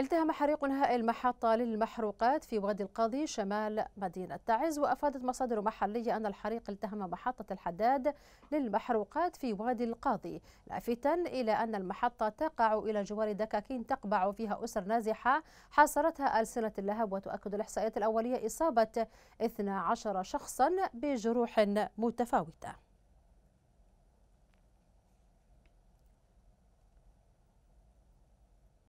التهم حريق هائل محطة للمحروقات في وادي القاضي شمال مدينة تعز وأفادت مصادر محلية أن الحريق التهم محطة الحداد للمحروقات في وادي القاضي لافتا إلى أن المحطة تقع إلى جوار دكاكين تقبع فيها أسر نازحة حاصرتها ألسنة اللهب وتؤكد الإحصائيات الأولية إصابة 12 شخصا بجروح متفاوتة